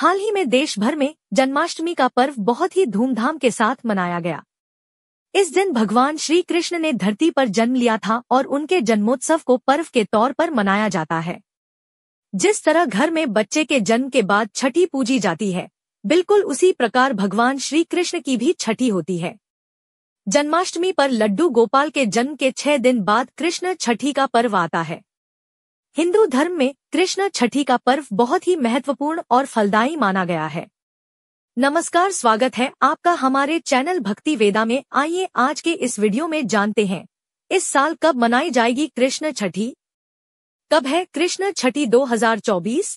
हाल ही में देश भर में जन्माष्टमी का पर्व बहुत ही धूमधाम के साथ मनाया गया इस दिन भगवान श्री कृष्ण ने धरती पर जन्म लिया था और उनके जन्मोत्सव को पर्व के तौर पर मनाया जाता है जिस तरह घर में बच्चे के जन्म के बाद छठी पूजी जाती है बिल्कुल उसी प्रकार भगवान श्री कृष्ण की भी छठी होती है जन्माष्टमी पर लड्डू गोपाल के जन्म के छह दिन बाद कृष्ण छठी का पर्व आता है हिंदू धर्म में कृष्ण छठी का पर्व बहुत ही महत्वपूर्ण और फलदायी माना गया है नमस्कार स्वागत है आपका हमारे चैनल भक्ति वेदा में आइए आज के इस वीडियो में जानते हैं इस साल कब मनाई जाएगी कृष्ण छठी कब है कृष्ण छठी 2024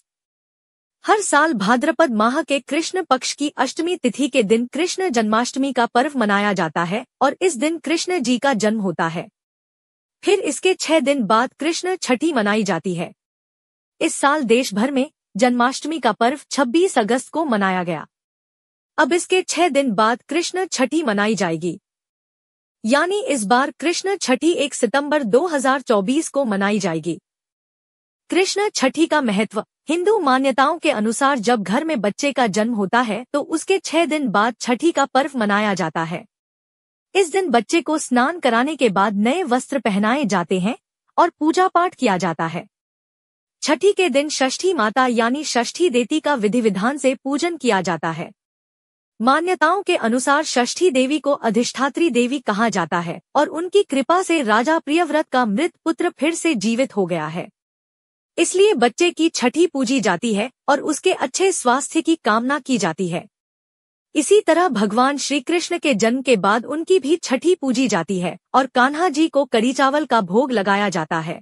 हर साल भाद्रपद माह के कृष्ण पक्ष की अष्टमी तिथि के दिन कृष्ण जन्माष्टमी का पर्व मनाया जाता है और इस दिन कृष्ण जी का जन्म होता है फिर इसके छह दिन बाद कृष्ण छठी मनाई जाती है इस साल देश भर में जन्माष्टमी का पर्व 26 अगस्त को मनाया गया अब इसके छह दिन बाद कृष्ण छठी मनाई जाएगी यानी इस बार कृष्ण छठी एक सितंबर 2024 को मनाई जाएगी कृष्ण छठी का महत्व हिंदू मान्यताओं के अनुसार जब घर में बच्चे का जन्म होता है तो उसके छह दिन बाद छठी का पर्व मनाया जाता है इस दिन बच्चे को स्नान कराने के बाद नए वस्त्र पहनाए जाते हैं और पूजा पाठ किया जाता है छठी के दिन षष्ठी माता यानी षष्ठी देती का विधि विधान से पूजन किया जाता है मान्यताओं के अनुसार षष्ठी देवी को अधिष्ठात्री देवी कहा जाता है और उनकी कृपा से राजा प्रियव्रत का मृत पुत्र फिर से जीवित हो गया है इसलिए बच्चे की छठी पूजी जाती है और उसके अच्छे स्वास्थ्य की कामना की जाती है इसी तरह भगवान श्री कृष्ण के जन्म के बाद उनकी भी छठी पूजी जाती है और कान्हा जी को कड़ी चावल का भोग लगाया जाता है